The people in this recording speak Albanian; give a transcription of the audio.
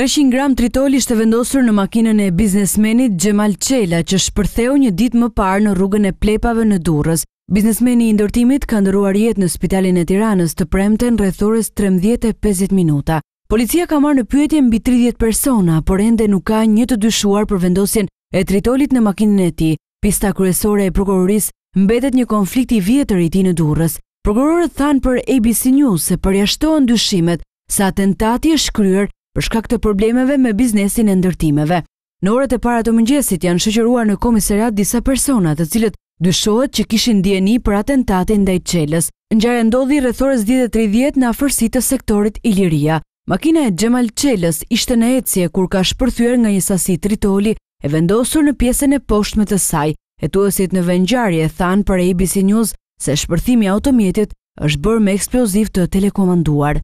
300 gram tritoli ishte vendosur në makinën e biznesmenit Gjemal Qela, që shpërtheu një dit më parë në rrugën e plepave në Durës. Biznesmeni i ndërtimit ka ndëruar jet në spitalin e Tiranës të premte në rrethores 13.50 minuta. Policia ka marrë në pyetje mbi 30 persona, por ende nuk ka një të dyshuar për vendosjen e tritolit në makinën e ti. Pista kryesore e prokuroris mbetet një konflikt i vjetër i ti në Durës. Prokurorët thanë për ABC News se përjashtohen dyshimet sa atentati është kryer për shkak të problemeve me biznesin e ndërtimeve. Në orët e para të mëngjesit janë shëqëruar në komisariat disa personat të cilët dyshohet që kishin djeni për atentate ndaj qeles. Në gjare ndodhi rëthores 10.30 në afërsit të sektorit Iliria. Makina e Gjemal Qeles ishte në ecje kur ka shpërthyër nga njësasi tritoli e vendosur në pjesën e poshtë me të saj. E tu në vendjarje e thanë për ABC News se shpërthimi automjetit është bërë me eksploziv të telekomanduar.